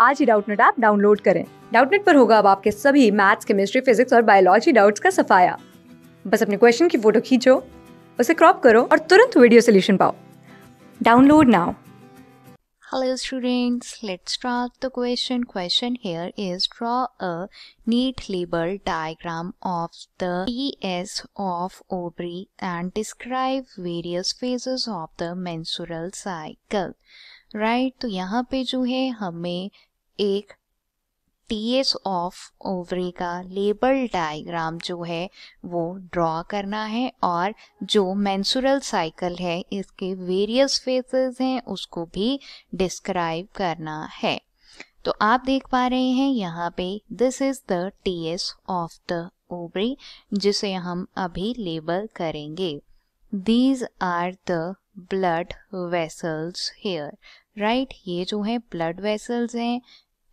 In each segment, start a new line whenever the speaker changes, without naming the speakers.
आज ही Doubtnut app download करें डाउटनेट पर होगा अब आपके सभी मैथ्स केमिस्ट्री फिजिक्स और बायोलॉजी डाउट्स का सफाया बस अपने क्वेश्चन की फोटो खींचो उसे क्रॉप करो और तुरंत वीडियो सोल्यूशन पाओ download now Hello students, let's draw the question. Question here is draw a neat label diagram of the PS of ovary and describe various phases of the menstrual cycle. Right right, तो यहाँ पे जो है हमें एक TS of ovary का label diagram जो है वो ड्रॉ करना है और जो मैंसुरल साइकिल है इसके वेरियस फेसेस हैं उसको भी डिस्क्राइब करना है तो आप देख पा रहे हैं यहाँ पे this is the S of the ovary जिसे हम अभी लेबल करेंगे these are the blood vessels here right ये जो है ब्लड वेसल्स हैं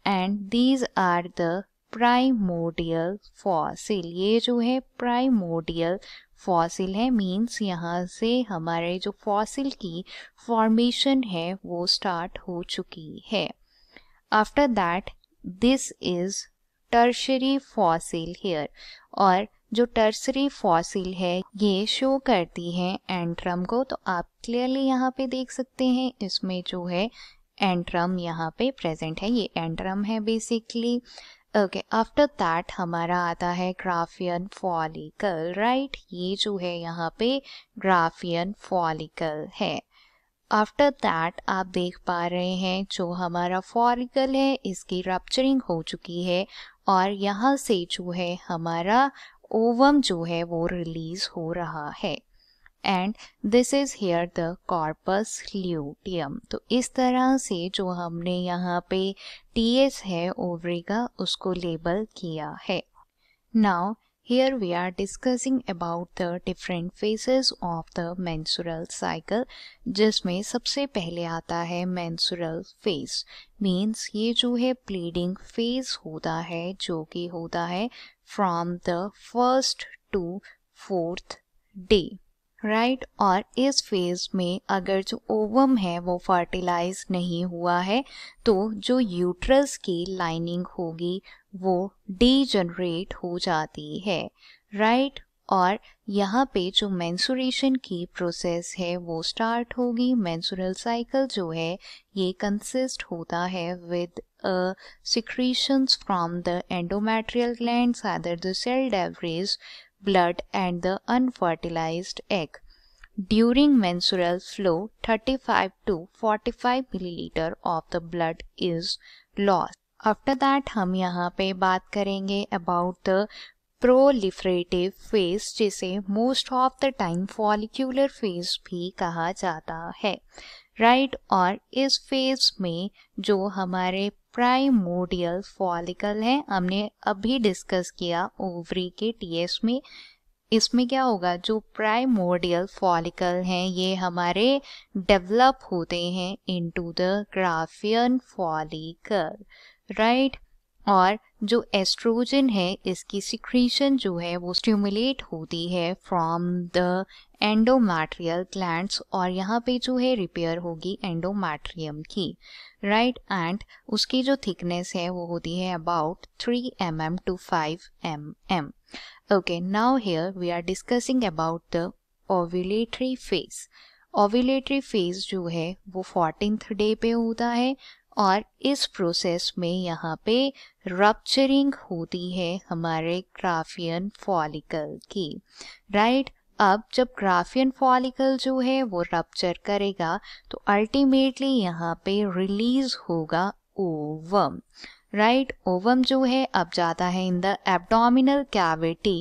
and these are the primordial follicle ये जो है प्राइमोडियल फॉसिल है मींस यहाँ से हमारे जो फॉसिल की फॉर्मेशन है वो स्टार्ट हो चुकी है after that this is tertiary follicle here और जो टर्सरी फॉसिल है ये शो करती है एंट्रम को तो आप क्लियरली यहाँ पे देख सकते हैं इसमें जो है एंट्रम यहाँ पे प्रेजेंट है ये एंट्रम है बेसिकली ओके आफ्टर दैट हमारा आता है ग्राफियन फॉलिकल राइट ये जो है यहाँ पे ग्राफियन फॉलिकल है आफ्टर दैट आप देख पा रहे हैं जो हमारा फॉलिकल है इसकी रप्चरिंग हो चुकी है और यहाँ से जो है हमारा ओवम जो है वो रिलीज हो रहा है and this is here the corpus luteum तो इस तरह से जो हमने यहाँ पे टी एस है ओवरी का उसको लेबल किया है now here we are discussing about the different phases of the menstrual cycle जिसमें सबसे पहले आता है मैंसुरल फेज मीन्स ये जो है ब्लीडिंग फेज होता है जो कि होता है from the first to fourth day right right? और इस फेज में अगर जो ओवम है वो फर्टिलाइज नहीं हुआ है तो जो यूट्रस की लाइनिंग होगी वो डीजनरेट हो जाती है राइट right? और यहाँ पे जो मैंसुरेशन की प्रोसेस है वो स्टार्ट होगी मैंसुरल साइकिल जो है ये कंसिस्ट होता है with secretions from the the glands other the cell debris blood and the unfertilized egg. During menstrual flow, 35 to 45 milliliter of the blood is lost. After that हम यहाँ पे बात करेंगे about the proliferative phase, जिसे most of the time follicular phase भी कहा जाता है राइट और इस फेज में जो हमारे प्राइमोडियल फॉलिकल हैं हमने अभी डिस्कस किया ओवरी के टीएस में इसमें क्या होगा जो प्राइमोडियल फॉलिकल हैं ये हमारे डेवलप होते हैं into the Graafian follicle right और जो एस्ट्रोजन है इसकी सिक्रीशन जो है वो स्टूमुलेट होती है फ्रॉम द एंडोमैट्रियल ग्लैंड्स और यहाँ पे जो है रिपेयर होगी एंडोमैट्रियम की राइट right? एंड उसकी जो थिकनेस है वो होती है about three M M to five M M okay now here we are discussing about the ovulatory phase ovulatory phase जो है वो फोर्टीन डे पे होता है और इस प्रोसेस में यहाँ पे रपचरिंग होती है हमारे ग्राफियन फॉलिकल की राइट अब जब ग्राफियन फॉलिकल जो है वो रप्चर करेगा तो अल्टीमेटली यहाँ पे रिलीज होगा ओवम राइट ओवम जो है अब जाता है इन द एबडोमिनल कैविटी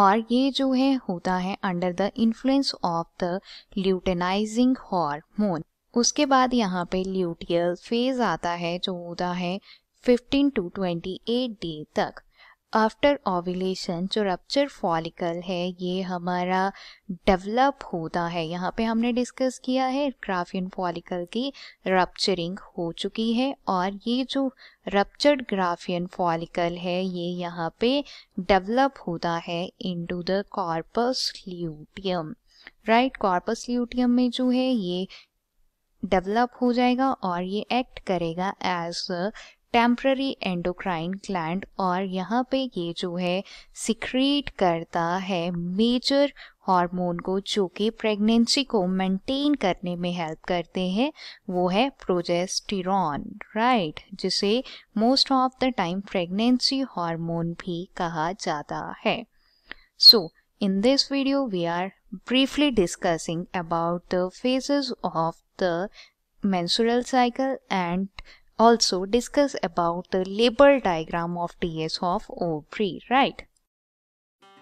और ये जो है होता है under the influence of the luteinizing hormone उसके बाद यहाँ पे ल्यूटियल फेज आता है जो होता है 15 टू 28 डे तक आफ्टर ओविलेशन जो रप्चर फॉलिकल है ये हमारा डेवलप होता है यहाँ पे हमने डिस्कस किया है ग्राफियन फॉलिकल की रप्चरिंग हो चुकी है और ये जो रप्चर्ड ग्राफियन फॉलिकल है ये यहाँ पे डेवलप होता है into the corpus luteum right corpus luteum में जो है ये डेवलप हो जाएगा और ये एक्ट करेगा एज टेम्प्ररी एंडोक्राइन क्लैंड और यहाँ पे ये जो है सिक्रीट करता है मेजर हार्मोन को जो कि प्रेगनेंसी को मेंटेन करने में हेल्प करते हैं वो है प्रोजेस्टिरॉन राइट जिसे most of the time pregnancy hormone भी कहा जाता है so in this video we are briefly discussing about the phases of the menstrual cycle and also discuss about the labor diagram of TS of ovary, right?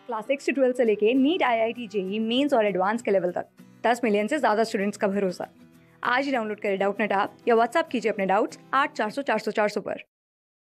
Class six से twelfth से लेके NEET I I T JEE mains और advance के level तक दस million से ज़्यादा students का भरोसा आज ही डाउनलोड करें डाउट नेट आप या व्हाट्सअप कीजिए अपने डाउट्स आठ चार सौ चार सौ चार सौ पर